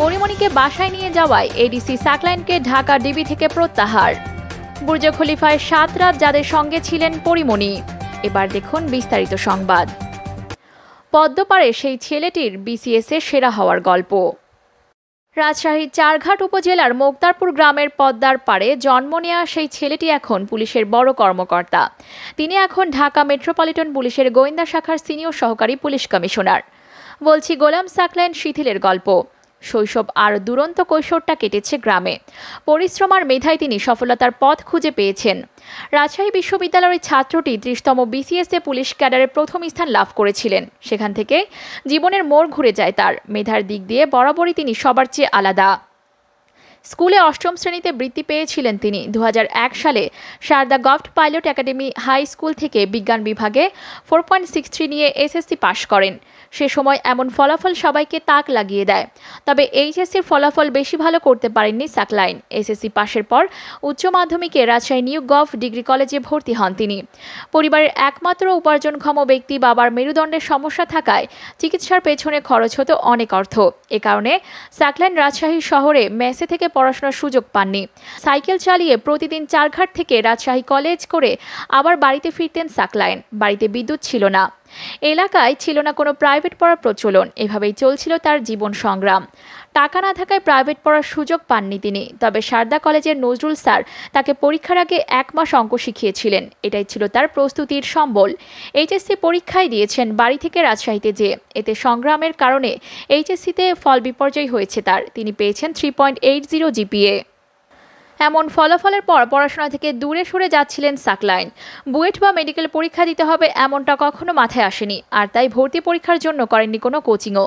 পরিমণিকে বাসায় নিয়ে যাওয়ায় এডিসি সাকলাইনকে ঢাকা ডিবি থেকে প্রত্যাহার বুর্জ খলিফায় সাত রাত যাদের সঙ্গে ছিলেন পরিমণি এবার দেখুন বিস্তারিত সংবাদ পদ্মপাড়ে সেই ছেলেটির বিসিএসে সেরা হওয়ার গল্প রাজশাহীর চারঘাট উপজেলার মোক্তারপুর গ্রামের পদ্মার পাড়ে জন্ম নেয়া সেই ছেলেটি এখন পুলিশের বড় কর্মকর্তা তিনি এখন ঢাকা মেট্রোপলিটন পুলিশের গোয়েন্দা শাখার সিনিয়র সহকারী পুলিশ কমিশনার বলছি গোলাম সাকলাইন শিথিলের গল্প শৈশব আর দুরন্ত কৈশোরটা কেটেছে গ্রামে পরিশ্রম আর মেধায় তিনি সফলতার পথ খুঁজে পেয়েছেন রাজশাহী বিশ্ববিদ্যালয়ের ছাত্রটি ত্রিশতম বিসিএসএ পুলিশ ক্যাডারে প্রথম স্থান লাভ করেছিলেন সেখান থেকে জীবনের মোড় ঘুরে যায় তার মেধার দিক দিয়ে বরাবরই তিনি সবার চেয়ে আলাদা স্কুলে অষ্টম শ্রেণীতে বৃত্তি পেয়েছিলেন তিনি দু সালে Sarada Govt Pilot Academy High School থেকে বিজ্ঞান বিভাগে ফোর পয়েন্ট নিয়ে এসএসসি পাশ করেন সে সময় এমন ফলাফল সবাইকে তাক লাগিয়ে দেয় তবে এইচএসসির ফলাফল বেশি ভালো করতে পারেননি সাকলাইন এসএসসি পাশের পর উচ্চ মাধ্যমিকে রাজশাহী নিউ গভ ডিগ্রি কলেজে ভর্তি হন তিনি পরিবারের একমাত্র উপার্জনক্ষম ব্যক্তি বাবার মেরুদণ্ডের সমস্যা থাকায় চিকিৎসার পেছনে খরচ হতো অনেক অর্থ এ কারণে সাকলাইন রাজশাহী শহরে মেসে থেকে পড়াশোনার সুযোগ পাননি সাইকেল চালিয়ে প্রতিদিন চারঘাট থেকে রাজশাহী কলেজ করে আবার বাড়িতে ফিরতেন সাকলাইন বাড়িতে বিদ্যুৎ ছিল না এলাকায় ছিল না কোনো প্রাইভেট পড়ার প্রচলন এভাবেই চলছিল তার জীবন সংগ্রাম টাকা না থাকায় প্রাইভেট পড়ার সুযোগ পাননি তিনি তবে সারদা কলেজের নজরুল স্যার তাকে পরীক্ষার আগে এক মাস অঙ্ক শিখিয়েছিলেন এটাই ছিল তার প্রস্তুতির সম্বল এইচএসসি পরীক্ষায় দিয়েছেন বাড়ি থেকে রাজশাহীতে যে এতে সংগ্রামের কারণে এইচএসসিতে ফল বিপর্যয় হয়েছে তার তিনি পেয়েছেন three point eight zero GPA এমন ফলাফলের পর পড়াশোনা থেকে দূরে সরে যাচ্ছিলেন সাকলাইন বুয়েট বা মেডিকেল পরীক্ষা দিতে হবে এমনটা কখনো মাথায় আসেনি আর তাই ভর্তি পরীক্ষার জন্য করেননি কোনো কোচিংও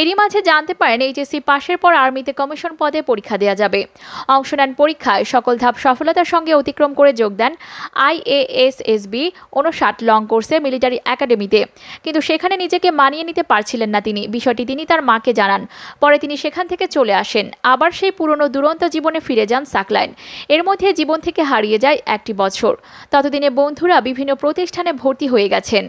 এরই মাঝে জানতে পারেন এইচএসসি পাশের পর আর্মিতে কমিশন পদে পরীক্ষা দেওয়া যাবে অংশ নেন পরীক্ষায় সকল ধাপ সফলতার সঙ্গে অতিক্রম করে যোগ দেন আইএএসএসবি ঊনষাট লং কোর্সে মিলিটারি একাডেমিতে কিন্তু সেখানে নিজেকে মানিয়ে নিতে পারছিলেন না তিনি বিষয়টি তিনি তার মাকে জানান পরে তিনি সেখান থেকে চলে আসেন আবার সেই পুরনো দুরন্ত জীবনে ফিরে যান সাকলাইন দেন এর মধ্যে জীবন থেকে হারিয়ে যায় একটি বছর ততদিনে বন্ধুরা বিভিন্ন প্রতিষ্ঠানে ভর্তি হয়ে গেছেন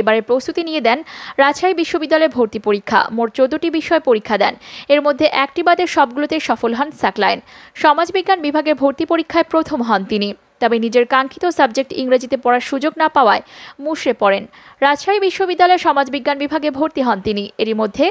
এবারে প্রস্তুতি নিয়ে দেন রাজশাহী বিশ্ববিদ্যালয়ে ভর্তি পরীক্ষা মোট চোদ্দটি বিষয় পরীক্ষা দেন এর মধ্যে একটি বাদে সবগুলোতে সফল হন সাকলাইন সমাজবিজ্ঞান বিভাগের ভর্তি পরীক্ষায় প্রথম হন তিনি তবে নিজের কাঙ্ক্ষিত সাবজেক্ট ইংরেজিতে পড়ার সুযোগ না পাওয়ায় মুশে পড়েন রাজশাহী বিশ্ববিদ্যালয়ে সমাজবিজ্ঞান বিভাগে ভর্তি হন তিনি এরই মধ্যে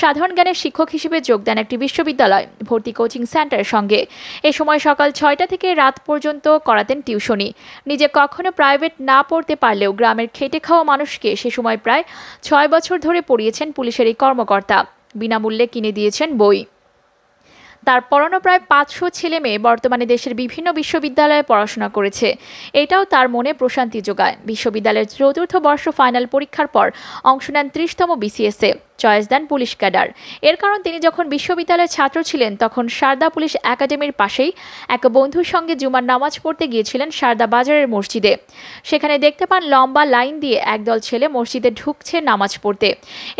সাধারণ জ্ঞানের শিক্ষক হিসেবে যোগ দেন একটি বিশ্ববিদ্যালয় ভর্তি কোচিং সেন্টারের সঙ্গে এ সময় সকাল ছয়টা থেকে রাত পর্যন্ত করাতেন টিউশনি নিজে কখনো প্রাইভেট না পড়তে পারলেও গ্রামের খেটে খাওয়া মানুষকে সে সময় প্রায় ছয় বছর ধরে পড়িয়েছেন পুলিশের এই কর্মকর্তা বিনামূল্যে কিনে দিয়েছেন বই তার পড়ানো প্রায় পাঁচশো ছেলে মেয়ে বর্তমানে দেশের বিভিন্ন বিশ্ববিদ্যালয়ে পড়াশোনা করেছে এটাও তার মনে প্রশান্তি যোগায় বিশ্ববিদ্যালয়ের চতুর্থ বর্ষ ফাইনাল পরীক্ষার পর অংশ নেন ত্রিশতম বিসিএসএ চয়েস দেন পুলিশ ক্যাডার এর কারণ তিনি যখন বিশ্ববিদ্যালয়ের ছাত্র ছিলেন তখন সারদা পুলিশ একাডেমির পাশেই এক বন্ধুর সঙ্গে জুমার নামাজ পড়তে গিয়েছিলেন সারদা বাজারের মসজিদে সেখানে দেখতে পান লম্বা লাইন দিয়ে একদল ছেলে মসজিদে ঢুকছে নামাজ পড়তে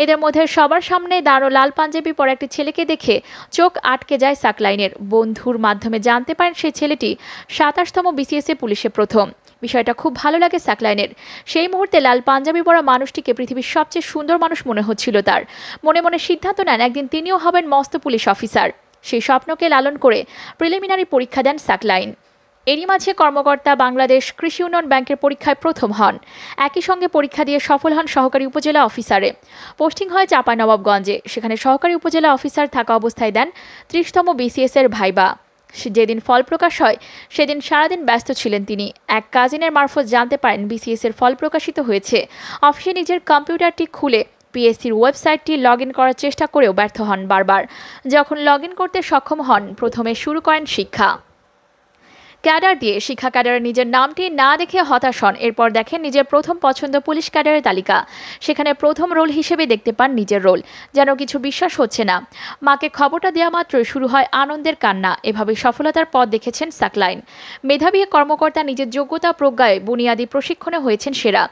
এদের মধ্যে সবার সামনে দাঁড়ো লাল পাঞ্জাবি পরা একটি ছেলেকে দেখে চোখ আটকে যায় সাকলাইনের বন্ধুর মাধ্যমে জানতে পারেন সেই ছেলেটি সাতাশতম বিসিএসএ পুলিশে প্রথম বিষয়টা খুব ভালো লাগে স্যাকলাইনের সেই মুহূর্তে লাল পাঞ্জাবি পরা মানুষটিকে পৃথিবীর সবচেয়ে সুন্দর মানুষ মনে হচ্ছিল তার মনে মনে সিদ্ধান্ত নেন একদিন তিনিও হবেন মস্ত পুলিশ অফিসার সেই স্বপ্নকে লালন করে প্রিলিমিনারি পরীক্ষা দেন স্যাকলাইন এরই মাঝে কর্মকর্তা বাংলাদেশ কৃষি উন্নয়ন ব্যাংকের পরীক্ষায় প্রথম হন একই সঙ্গে পরীক্ষা দিয়ে সফল হন সহকারী উপজেলা অফিসারে পোস্টিং হয় নবাবগঞ্জে সেখানে সহকারী উপজেলা অফিসার থাকা অবস্থায় দেন ত্রিশতম বিসিএস এর ভাইবা যেদিন ফল প্রকাশ হয় সেদিন সারাদিন ব্যস্ত ছিলেন তিনি এক কাজিনের মারফত জানতে পারেন বিসিএস এর ফল প্রকাশিত হয়েছে অফিসে নিজের কম্পিউটারটি খুলে পিএসসির ওয়েবসাইটটি লগ করার চেষ্টা করেও ব্যর্থ হন বারবার যখন লগ করতে সক্ষম হন প্রথমে শুরু করেন শিক্ষা ক্যাডার দিয়ে শিক্ষা ক্যাডারে নিজের নামটি না দেখে হতাশ হন এরপর দেখেন নিজের প্রথম পছন্দ পুলিশ ক্যাডারের তালিকা সেখানে প্রথম রোল হিসেবে দেখতে পান নিজের রোল যেন কিছু বিশ্বাস হচ্ছে না মাকে খবরটা দেওয়া মাত্র শুরু হয় আনন্দের কান্না এভাবে সফলতার পথ দেখেছেন সাকলাইন মেধাবী কর্মকর্তা নিজের যোগ্যতা প্রজ্ঞায় বুনিয়াদী প্রশিক্ষণে হয়েছেন সেরা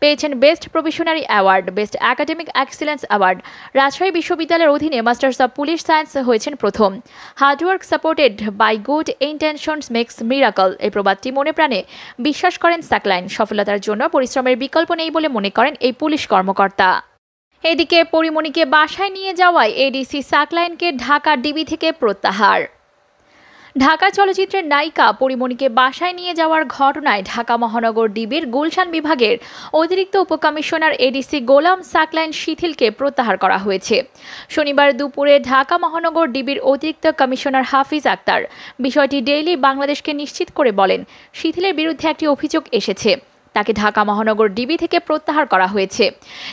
পেয়েছেন best provisionary award best academic excellence award Rajshahi বিশ্ববিদ্যালয়ের অধীনে মাস্টার্স অব পুলিশ সায়েন্স হয়েছেন প্রথম hard work supported by good intentions makes miracle এই প্রবাদটি মনে প্রাণে বিশ্বাস করেন সাকলাইন সফলতার জন্য পরিশ্রমের বিকল্প নেই বলে মনে করেন এই পুলিশ কর্মকর্তা এদিকে পরিমণিকে বাসায় নিয়ে যাওয়ায় এডিসি সাকলাইনকে ঢাকা ডিবি থেকে প্রত্যাহার ঢাকা চলচ্চিত্রের নায়িকা পরিমণিকে বাসায় নিয়ে যাওয়ার ঘটনায় ঢাকা মহানগর ডিবির গুলশান বিভাগের অতিরিক্ত উপকমিশনার এডিসি গোলাম সাকলাইন শিথিলকে প্রত্যাহার করা হয়েছে শনিবার দুপুরে ঢাকা মহানগর ডিবির অতিরিক্ত কমিশনার হাফিজ আক্তার বিষয়টি ডেইলি বাংলাদেশকে নিশ্চিত করে বলেন শিথিলের বিরুদ্ধে একটি অভিযোগ এসেছে তাকে ঢাকা মহানগর ডিবি থেকে প্রত্যাহার করা হয়েছে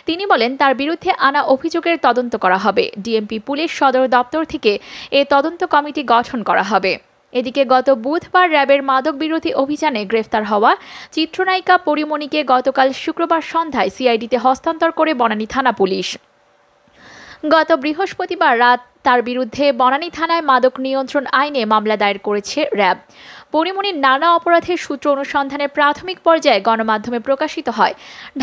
তিনি বলেন তার বিরুদ্ধে আনা অভিযোগের তদন্ত করা হবে ডিএমপি পুলিশ সদর দপ্তর থেকে এ তদন্ত কমিটি গঠন করা হবে এদিকে গত বুধবার র্যাবের মাদক বিরোধী অভিযানে গ্রেফতার হওয়া চিত্রনায়িকা পরিমণিকে গতকাল শুক্রবার সন্ধ্যায় সিআইডিতে হস্তান্তর করে বনানী থানা পুলিশ গত বৃহস্পতিবার রাত তার বিরুদ্ধে বনানী থানায় মাদক নিয়ন্ত্রণ আইনে মামলা দায়ের করেছে র্যাব পরিমণির নানা অপরাধের সূত্র অনুসন্ধানের প্রাথমিক পর্যায়ে গণমাধ্যমে প্রকাশিত হয়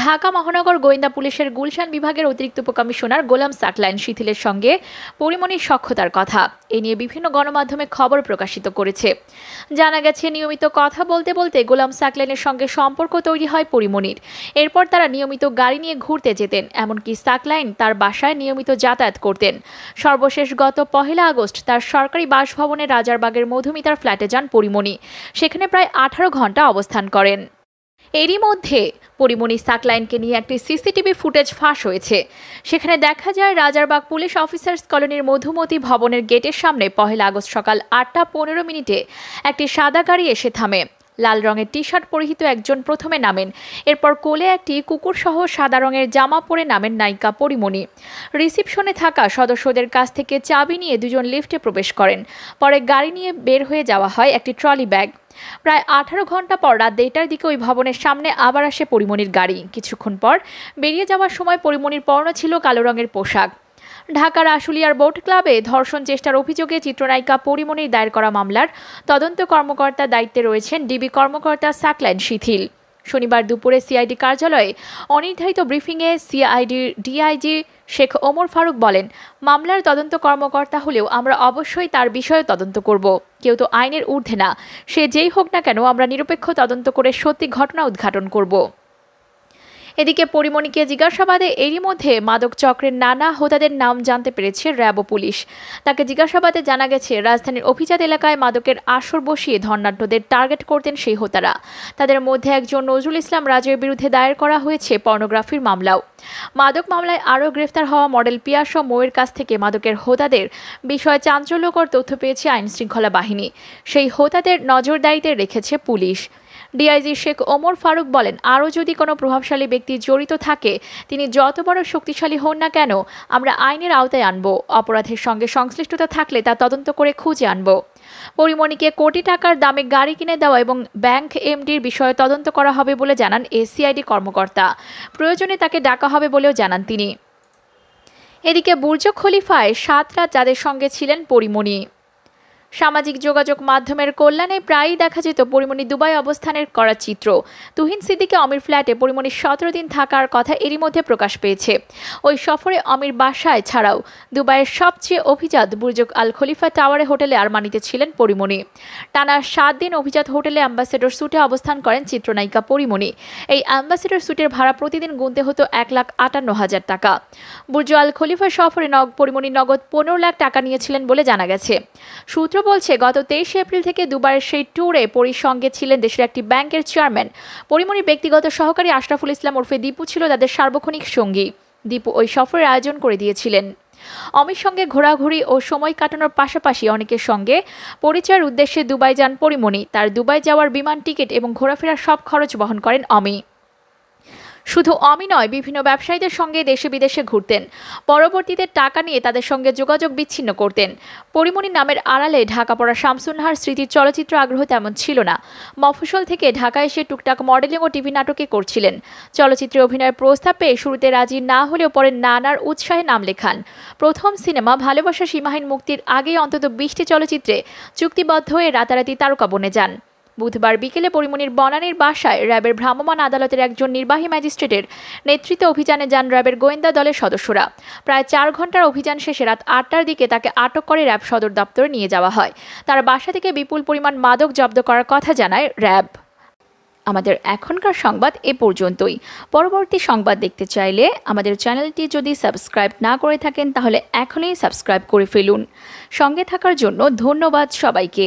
ঢাকা মহানগর গোয়েন্দা পুলিশের গুলশান বিভাগের অতিরিক্ত উপকমিশনার গোলাম সাকলাইন শিথিলের সঙ্গে পরিমণির সক্ষতার কথা এ নিয়ে বিভিন্ন গণমাধ্যমে খবর প্রকাশিত করেছে জানা গেছে নিয়মিত কথা বলতে বলতে গোলাম সাকলাইনের সঙ্গে সম্পর্ক তৈরি হয় পরিমণির এরপর তারা নিয়মিত গাড়ি নিয়ে ঘুরতে যেতেন এমনকি সাকলাইন তার বাসায় নিয়মিত যাতায়াত করতেন সর্বশেষ গত পহেলা আগস্ট তার সরকারি বাসভবনে রাজারবাগের মধুমিতার ফ্ল্যাটে যান পরিমণি পরিমণি সেখানে প্রায় আঠারো ঘন্টা অবস্থান করেন এরই মধ্যে পরিমণি সাকলাইনকে নিয়ে একটি সিসিটিভি ফুটেজ ফাঁস হয়েছে সেখানে দেখা যায় রাজারবাগ পুলিশ অফিসার্স কলোনির মধুমতি ভবনের গেটের সামনে পহেলা আগস্ট সকাল আটটা পনেরো মিনিটে একটি সাদা গাড়ি এসে থামে লাল রঙের টি শার্ট পরিহিত একজন প্রথমে নামেন এরপর কোলে একটি কুকুরসহ সাদা রঙের জামা পরে নামেন নায়িকা পরিমণি রিসিপশনে থাকা সদস্যদের কাছ থেকে চাবি নিয়ে দুজন লিফটে প্রবেশ করেন পরে গাড়ি নিয়ে বের হয়ে যাওয়া হয় একটি ট্রলি ব্যাগ প্রায় আঠারো ঘন্টা পর রাত দেড়টার দিকে ওই ভবনের সামনে আবার আসে পরিমণির গাড়ি কিছুক্ষণ পর বেরিয়ে যাওয়ার সময় পরিমণির পর্ণ ছিল কালো রঙের পোশাক ঢাকার আশুলিয়ার বোট ক্লাবে ধর্ষণ চেষ্টার অভিযোগে চিত্রনায়িকা পরিমণির দায়ের করা মামলার তদন্ত কর্মকর্তা দায়িত্বে রয়েছেন ডিবি কর্মকর্তা সাকলাইন শিথিল শনিবার দুপুরে সিআইডি কার্যালয়ে অনির্ধারিত ব্রিফিংয়ে সিআইডির ডিআইজি শেখ ওমর ফারুক বলেন মামলার তদন্ত কর্মকর্তা হলেও আমরা অবশ্যই তার বিষয়ে তদন্ত করব কেউ তো আইনের ঊর্ধ্বে না সে যেই হোক না কেন আমরা নিরপেক্ষ তদন্ত করে সত্যি ঘটনা উদ্ঘাটন করব এদিকে পরিমণিকে জিজ্ঞাসাবাদে এরই মধ্যে মাদক চক্রের নানা হোতাদের নাম জানতে পেরেছে র্যাব পুলিশ তাকে জিজ্ঞাসাবাদে জানা গেছে রাজধানীর অভিজাত এলাকায় মাদকের আসর বসিয়ে ধর্নাঢ্যদের টার্গেট করতেন সেই হোতারা তাদের মধ্যে একজন নজরুল ইসলাম রাজের বিরুদ্ধে দায়ের করা হয়েছে পর্নোগ্রাফির মামলাও মাদক মামলায় আরও গ্রেফতার হওয়া মডেল পিয়াস মোয়ের কাছ থেকে মাদকের হোতাদের বিষয়ে চাঞ্চল্যকর তথ্য পেয়েছে আইনশৃঙ্খলা বাহিনী সেই হোতাদের নজরদারিতে রেখেছে পুলিশ ডিআইজি শেখ ওমর ফারুক বলেন আরও যদি কোনো প্রভাবশালী ব্যক্তি জড়িত থাকে তিনি যত বড় শক্তিশালী হন না কেন আমরা আইনের আওতায় আনব অপরাধের সঙ্গে সংশ্লিষ্টতা থাকলে তা তদন্ত করে খুঁজে আনব পরিমণিকে কোটি টাকার দামে গাড়ি কিনে দেওয়া এবং ব্যাংক এমডির বিষয়ে তদন্ত করা হবে বলে জানান এসিআইডি কর্মকর্তা প্রয়োজনে তাকে ডাকা হবে বলেও জানান তিনি এদিকে বুর্জ খলিফায় সাতরা যাদের সঙ্গে ছিলেন পরিমণি সামাজিক যোগাযোগ মাধ্যমের কল্যাণে প্রায়ই দেখা যেত পরিমণি দুবাই অবস্থানের করা চিত্র তুহিন সিদ্দিকে অমির ফ্ল্যাটে পরিমণির সতেরো দিন থাকার কথা এরই মধ্যে প্রকাশ পেয়েছে ওই সফরে অমির বাসায় ছাড়াও দুবাইয়ের সবচেয়ে অভিজাত বুর্জক আল খলিফা টাওয়ারে হোটেলে আরমানিতে ছিলেন পরিমণি টানা সাত দিন অভিজাত হোটেলে অ্যাম্বাসেডর স্যুটে অবস্থান করেন চিত্রনায়িকা পরিমণি এই অ্যাম্বাসেডর স্যুটের ভাড়া প্রতিদিন গুনতে হতো এক লাখ আটান্ন হাজার টাকা বুর্জ আল খলিফা সফরে নগ পরিমণি নগদ পনেরো লাখ টাকা নিয়েছিলেন বলে জানা গেছে সূত্র বলছে গত তেইশে এপ্রিল থেকে দুবারের সেই ট্যুরে পরির সঙ্গে ছিলেন দেশের একটি ব্যাংকের চেয়ারম্যান পরিমণির ব্যক্তিগত সহকারী আশরাফুল ইসলাম ওরফে দীপু ছিল তাদের সার্বক্ষণিক সঙ্গী দীপু ওই সফরের আয়োজন করে দিয়েছিলেন অমির সঙ্গে ঘোরাঘুরি ও সময় কাটানোর পাশাপাশি অনেকের সঙ্গে পরিচয়ের উদ্দেশ্যে দুবাই যান পরিমণি তার দুবাই যাওয়ার বিমান টিকিট এবং ঘোরাফেরার সব খরচ বহন করেন অমি শুধু অমি নয় বিভিন্ন ব্যবসায়ীদের সঙ্গে দেশে বিদেশে ঘুরতেন পরবর্তীতে টাকা নিয়ে তাদের সঙ্গে যোগাযোগ বিচ্ছিন্ন করতেন পরিমণি নামের আড়ালে ঢাকা পড়া শামসুনহার স্মৃতির চলচ্চিত্র আগ্রহ তেমন ছিল না মফসল থেকে ঢাকা এসে টুকটাক মডেলিং ও টিভি নাটকে করছিলেন চলচ্চিত্রে অভিনয়ের প্রস্তাব পেয়ে শুরুতে রাজি না হলেও পরে নানার উৎসাহে নাম লেখান প্রথম সিনেমা ভালোবাসা সীমাহীন মুক্তির আগেই অন্তত বিশটি চলচ্চিত্রে চুক্তিবদ্ধ হয়ে রাতারাতি তারকা বনে যান বুধবার বিকেলে পরিমনির বনানীর বাসায় র্যাবের ভ্রাম্যমাণ আদালতের একজন নির্বাহী ম্যাজিস্ট্রেটের নেতৃত্বে অভিযানে যান র্যাবের গোয়েন্দা দলের সদস্যরা প্রায় চার ঘন্টার অভিযান শেষে রাত আটটার দিকে তাকে আটক করে র্যাব সদর দপ্তরে নিয়ে যাওয়া হয় তার বাসা থেকে বিপুল পরিমাণ মাদক জব্দ করার কথা জানায় র্যাব আমাদের এখনকার সংবাদ এ পর্যন্তই পরবর্তী সংবাদ দেখতে চাইলে আমাদের চ্যানেলটি যদি সাবস্ক্রাইব না করে থাকেন তাহলে এখনই সাবস্ক্রাইব করে ফেলুন সঙ্গে থাকার জন্য ধন্যবাদ সবাইকে